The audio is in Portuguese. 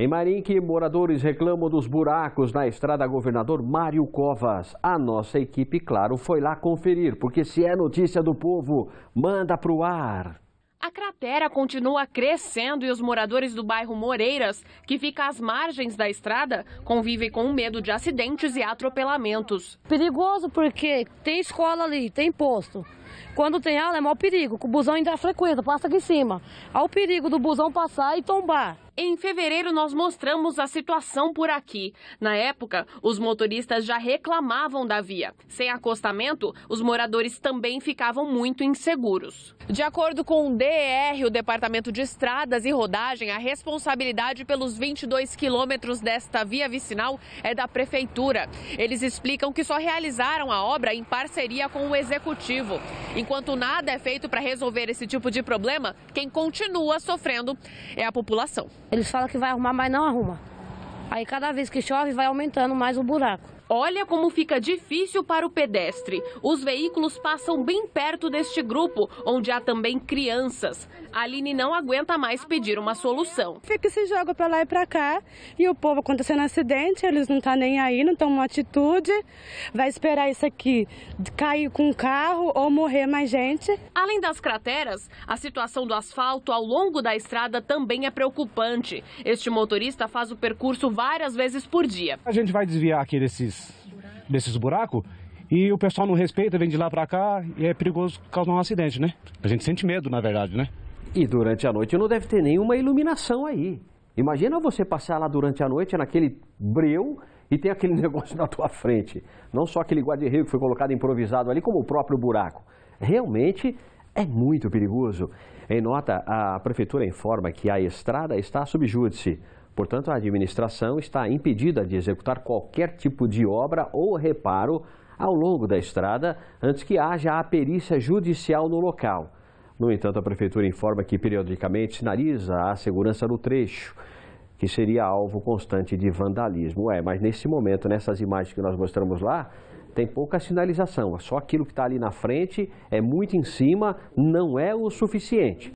Em Marinque, moradores reclamam dos buracos na estrada governador Mário Covas. A nossa equipe, claro, foi lá conferir, porque se é notícia do povo, manda pro ar. A cratera continua crescendo e os moradores do bairro Moreiras, que fica às margens da estrada, convivem com o medo de acidentes e atropelamentos. Perigoso porque tem escola ali, tem posto. Quando tem aula é maior perigo, o busão ainda frequenta, passa aqui em cima. Há o perigo do busão passar e tombar. Em fevereiro, nós mostramos a situação por aqui. Na época, os motoristas já reclamavam da via. Sem acostamento, os moradores também ficavam muito inseguros. De acordo com o DER, o Departamento de Estradas e Rodagem, a responsabilidade pelos 22 quilômetros desta via vicinal é da Prefeitura. Eles explicam que só realizaram a obra em parceria com o Executivo. Enquanto nada é feito para resolver esse tipo de problema, quem continua sofrendo é a população. Eles falam que vai arrumar, mas não arruma. Aí cada vez que chove vai aumentando mais o buraco. Olha como fica difícil para o pedestre. Os veículos passam bem perto deste grupo, onde há também crianças. A Aline não aguenta mais pedir uma solução. Fica se joga para lá e para cá e o povo acontecendo tá acidente, eles não estão tá nem aí, não tomam atitude. Vai esperar isso aqui cair com o carro ou morrer mais gente. Além das crateras, a situação do asfalto ao longo da estrada também é preocupante. Este motorista faz o percurso várias vezes por dia. A gente vai desviar aqui desses desses buracos e o pessoal não respeita, vem de lá para cá e é perigoso causar um acidente, né? A gente sente medo, na verdade, né? E durante a noite não deve ter nenhuma iluminação aí. Imagina você passar lá durante a noite naquele breu e tem aquele negócio na tua frente. Não só aquele guarda-rio que foi colocado improvisado ali, como o próprio buraco. Realmente é muito perigoso. Em nota, a prefeitura informa que a estrada está sob júdice. Portanto, a administração está impedida de executar qualquer tipo de obra ou reparo ao longo da estrada antes que haja a perícia judicial no local. No entanto, a Prefeitura informa que periodicamente sinaliza a segurança no trecho, que seria alvo constante de vandalismo. É, mas nesse momento, nessas imagens que nós mostramos lá, tem pouca sinalização. Só aquilo que está ali na frente é muito em cima, não é o suficiente.